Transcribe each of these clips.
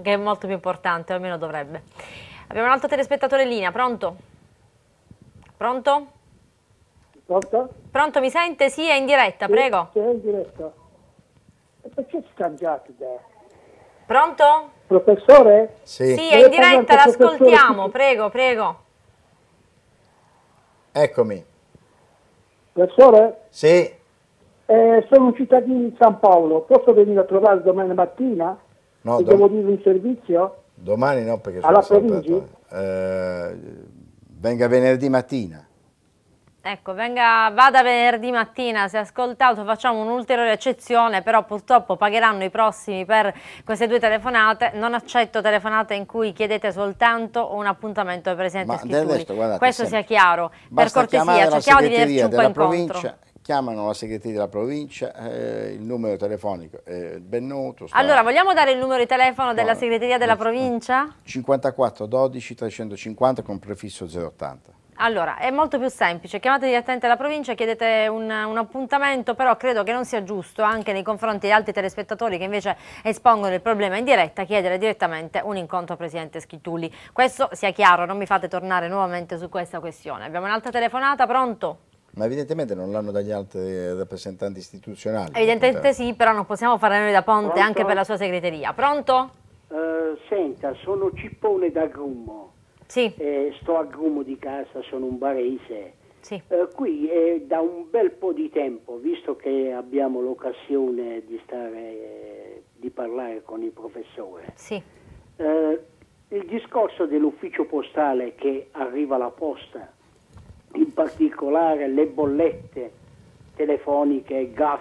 che è molto più importante, almeno dovrebbe. Abbiamo un altro telespettatore in linea, pronto? Pronto? Pronto? Pronto, mi sente? Sì, è in diretta, sì, prego. Sì, è in diretta. E perché scambiate idea? Pronto? Professore? Sì, sì è in diretta, l'ascoltiamo, prego, prego. Eccomi. Professore? Sì. Eh, sono un cittadino di San Paolo, posso venire a trovare domani mattina? No, Dobbiamo dom- dire un servizio? Domani no, perché sono Alla Parigi? Eh, venga venerdì mattina. Ecco, venga, vada venerdì mattina, se ascoltato facciamo un'ulteriore eccezione, però purtroppo pagheranno i prossimi per queste due telefonate. Non accetto telefonate in cui chiedete soltanto un appuntamento del Presidente Ma Schifuli. Questo sempre. sia chiaro. Basta per cortesia, cerchiamo di venirci un po' incontro chiamano la segreteria della provincia, eh, il numero telefonico è ben noto. Sta... Allora, vogliamo dare il numero di telefono della segreteria della provincia? 54 12 350 con prefisso 080. Allora, è molto più semplice, chiamate direttamente la provincia, chiedete un, un, appuntamento, però credo che non sia giusto anche nei confronti di altri telespettatori che invece espongono il problema in diretta, chiedere direttamente un incontro al Presidente Schittulli. Questo sia chiaro, non mi fate tornare nuovamente su questa questione. Abbiamo un'altra telefonata, pronto? Ma evidentemente non l'hanno dagli altri eh, rappresentanti istituzionali. Evidentemente sì, però non possiamo fare noi da ponte Pronto? anche per la sua segreteria. Pronto? Uh, senta, sono Cippone da Grummo. Sì. Eh, sto a Grummo di casa, sono un barese. Sì. Eh, qui eh, da un bel po' di tempo, visto che abbiamo l'occasione di, stare, eh, di parlare con il professore, sì. il discorso dell'ufficio postale che arriva la posta in particolare le bollette telefoniche, e gas,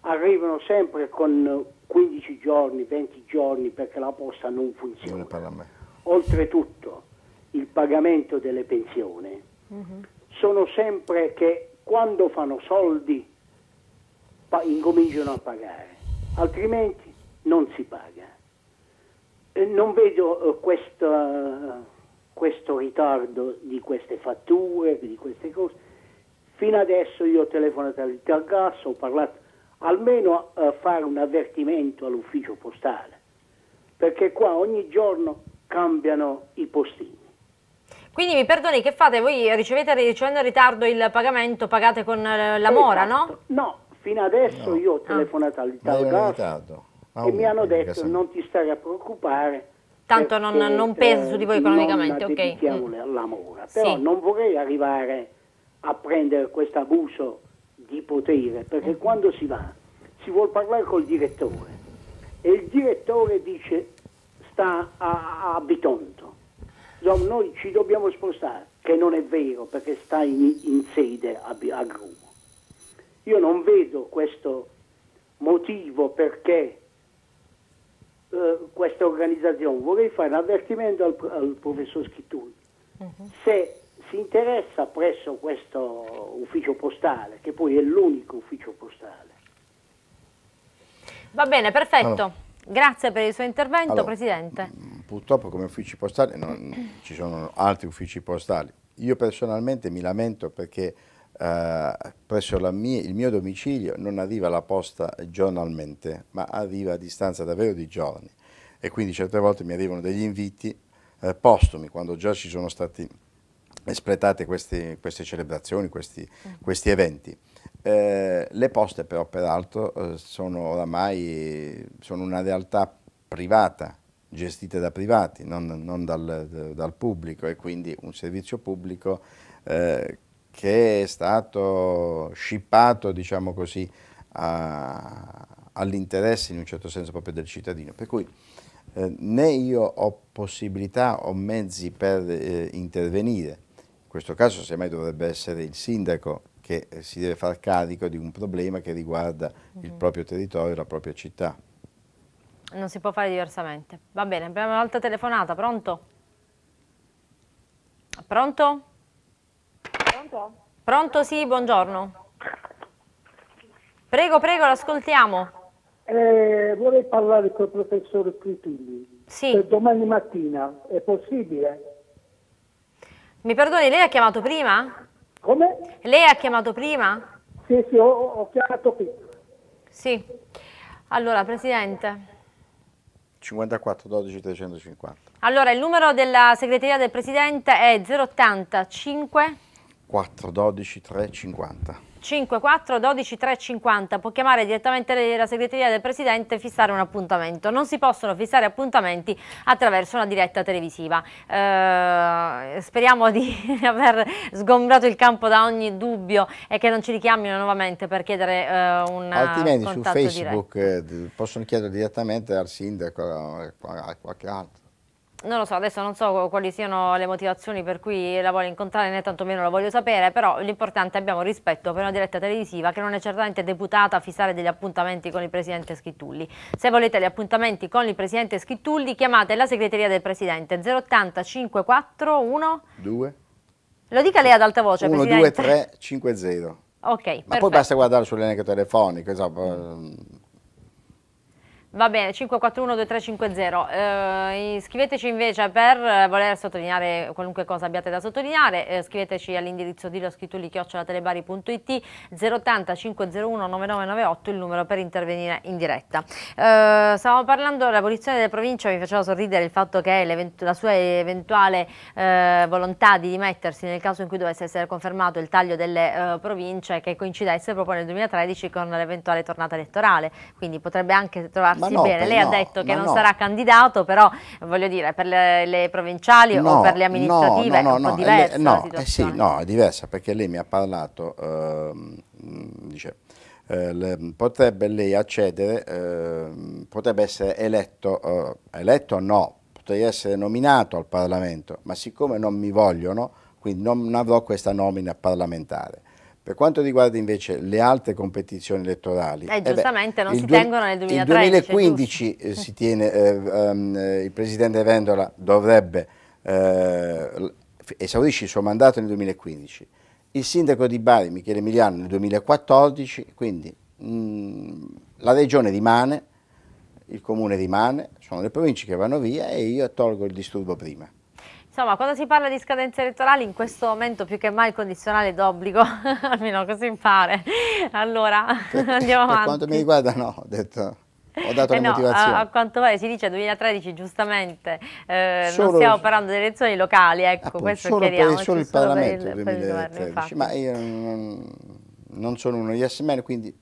arrivano sempre con 15 giorni, 20 giorni perché la posta non funziona. Non Oltretutto il pagamento delle pensioni mm-hmm. sono sempre che quando fanno soldi pa- incominciano a pagare, altrimenti non si paga. E non vedo eh, questa questo ritardo di queste fatture, di queste cose. Fino adesso io ho telefonato al all'Italgas, ho parlato almeno a eh, fare un avvertimento all'ufficio postale, perché qua ogni giorno cambiano i postini. Quindi mi perdoni, che fate? Voi ricevete ricevendo in ritardo il pagamento, pagate con eh, la esatto. mora, no? Esatto. No, fino adesso no. io ho telefonato ah. all'Italgas e mi hanno detto non ti stare a preoccupare, tanto non, non, pesa su di voi economicamente, ok? Dedichiamole mm. all'amore, però sì. non vorrei arrivare a prendere questo abuso di potere, perché mm. quando si va si vuole parlare col direttore e il direttore dice sta a, a Bitonto, Insomma, noi ci dobbiamo spostare, che non è vero perché sta in, in sede a, a Grumo. Io non vedo questo motivo perché eh, questa organizzazione. Vorrei fare un avvertimento al, al professor Schittulli. Mhm. Se si interessa presso questo ufficio postale, che poi è l'unico ufficio postale. Va bene, perfetto. Allora, Grazie per il suo intervento, allora, Presidente. Mm, mm, purtroppo come uffici postali non, ci sono altri uffici postali. Io personalmente mi lamento perché eh, presso mie, il mio domicilio non arriva la posta giornalmente, ma arriva a distanza davvero di giorni e quindi certe volte mi arrivano degli inviti eh, postumi, quando già ci sono stati espletate queste, queste celebrazioni, questi, mm. questi eventi. Eh, le poste però peraltro eh, sono oramai sono una realtà privata, gestita da privati, non, non dal, dal, pubblico e quindi un servizio pubblico eh, che è stato scippato, diciamo così, all'interesse in un certo senso proprio del cittadino. Per cui eh, né io ho possibilità o mezzi per eh, intervenire, in questo caso semmai dovrebbe essere il sindaco che eh, si deve far carico di un problema che riguarda mm -hmm. il mm-hmm. proprio territorio, la propria città. Non si può fare diversamente. Va bene, abbiamo volta telefonata, pronto? Pronto? Pronto? Pronto, sì, buongiorno. Prego, prego, l'ascoltiamo. Eh, vorrei parlare con il professor Fritilli. Sì. Per domani mattina, è possibile? Mi perdoni, lei ha chiamato prima? Come? Lei ha chiamato prima? Sì, sì, ho, ho chiamato qui. Sì. Allora, Presidente. 54 12 350. Allora, il numero della segreteria del Presidente è 080 5... 4, 12, 3, 50. 5, 4, 12, 3, 50. Può chiamare direttamente la segreteria del Presidente e fissare un appuntamento. Non si possono fissare appuntamenti attraverso una diretta televisiva. Eh, speriamo di aver sgombrato il campo da ogni dubbio e che non ci richiamino nuovamente per chiedere eh, un Altrimenti su Facebook eh, possono chiedere direttamente al Sindaco o eh, a qualche altro non lo so, adesso non so quali siano le motivazioni per cui la voglio incontrare né tantomeno la voglio sapere, però l'importante è che abbiamo rispetto per una diretta televisiva che non è certamente deputata a fissare degli appuntamenti con il Presidente Schittulli. Se volete gli appuntamenti con il Presidente Schittulli chiamate la segreteria del Presidente 080 541 2 Lo dica lei ad alta voce 1, Presidente 1 2 3 5 0 Ok, Ma perfetto. poi basta guardare sull'elenco telefonico, esatto. Mm. Va bene, 541-2350. Eh, scriveteci invece per voler sottolineare qualunque cosa abbiate da sottolineare, eh, scriveteci all'indirizzo di lo loschittuli.it 080 501 9998 il numero per intervenire in diretta. Eh, stavamo parlando dell'abolizione delle province, mi faceva sorridere il fatto che la sua eventuale eh, volontà di dimettersi nel caso in cui dovesse essere confermato il taglio delle eh, province che coincidesse proprio nel 2013 con l'eventuale tornata elettorale, quindi potrebbe anche trovarsi sì, no, bene. Lei no, ha detto che non no. sarà candidato, però voglio dire, per le, le provinciali o per le amministrative no, no, è un po' diversa le, no, eh sì, no, è diversa perché lei mi ha parlato, eh, dice, eh, le, potrebbe lei accedere, ehm, potrebbe essere eletto, eh, eletto no, potrei essere nominato al Parlamento, ma siccome non mi vogliono, quindi non avrò questa nomina parlamentare per quanto riguarda invece le altre competizioni elettorali, eh, giustamente eh beh, non si tengono nel 2013. Nel 2015 eh, si tiene, eh, ehm, eh, il presidente Vendola dovrebbe eh, esaurisce il suo mandato nel 2015, il sindaco di Bari Michele Emiliano nel 2014, quindi mh, mm, la regione rimane, il comune rimane, sono le province che vanno via e io tolgo il disturbo prima. Insomma, quando si parla di scadenze elettorali, in questo momento più che mai il condizionale è d'obbligo, almeno così pare. Allora, per, andiamo avanti. Per quanto mi riguarda no, ho detto... Ho dato eh le no, motivazioni. A, a quanto pare si dice 2013, giustamente, eh, solo, non stiamo parlando di elezioni locali, ecco, appunto, questo solo chiariamo. Per, solo il Parlamento per il, 2013, per il governo, ma io non, non sono uno yes man, quindi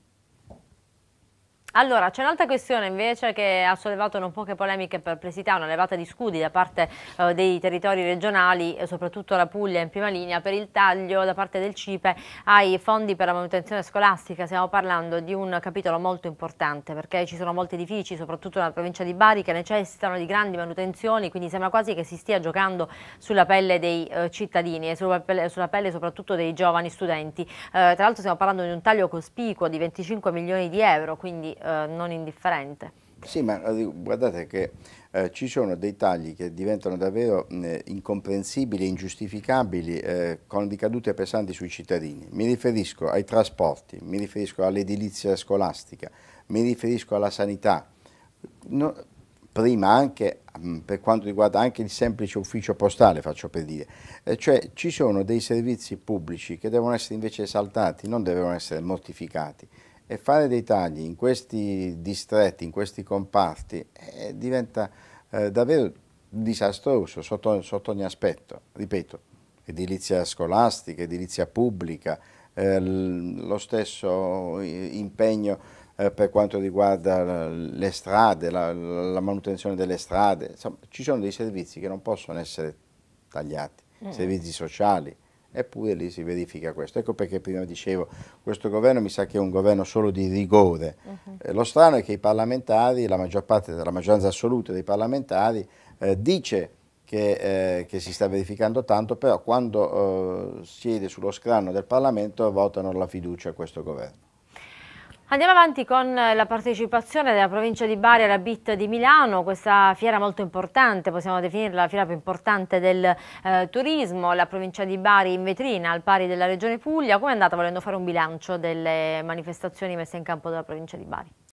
allora, c'è un'altra questione invece che ha sollevato non poche polemiche e perplessità, una levata di scudi da parte eh, dei territori regionali, e eh, soprattutto la Puglia in prima linea, per il taglio da parte del CIPE ai fondi per la manutenzione scolastica. Stiamo parlando di un capitolo molto importante perché ci sono molti edifici, soprattutto nella provincia di Bari, che necessitano di grandi manutenzioni, quindi sembra quasi che si stia giocando sulla pelle dei eh, cittadini e sulla pelle, sulla pelle, soprattutto dei giovani studenti. Eh, tra l'altro stiamo parlando di un taglio cospicuo di 25 milioni di euro, quindi eh, non indifferente. Sì, ma guardate che eh, ci sono dei tagli che diventano davvero mh, incomprensibili ingiustificabili eh, con ricadute pesanti sui cittadini. Mi riferisco ai trasporti, mi riferisco all'edilizia scolastica, mi riferisco alla sanità. No, prima anche per quanto riguarda anche il semplice ufficio postale, faccio per dire. Eh, cioè ci sono dei servizi pubblici che devono essere invece esaltati, non devono essere mortificati e fare dei tagli in questi distretti, in questi comparti, eh, diventa eh, davvero disastroso sotto, sotto, ogni aspetto. Ripeto, edilizia scolastica, edilizia pubblica, eh, lo stesso eh, impegno eh, per quanto riguarda le strade, la, la manutenzione delle strade. Insomma, ci sono dei servizi che non possono essere tagliati, mm. servizi sociali, Eppure lì si verifica questo. Ecco perché prima dicevo, questo governo mi sa che è un governo solo di rigore. Uh-huh. Eh, lo strano è che i parlamentari, la maggior parte della maggioranza assoluta dei parlamentari, eh, dice che, eh, che, si sta verificando tanto, però quando eh, siede sullo scranno del Parlamento votano la fiducia a questo governo. Andiamo avanti con eh, la partecipazione della provincia di Bari alla BIT di Milano, questa fiera molto importante, possiamo definirla la fiera più importante del eh, turismo, la provincia di Bari in vetrina al pari della regione Puglia. Come è andata volendo fare un bilancio delle manifestazioni messe in campo dalla provincia di Bari?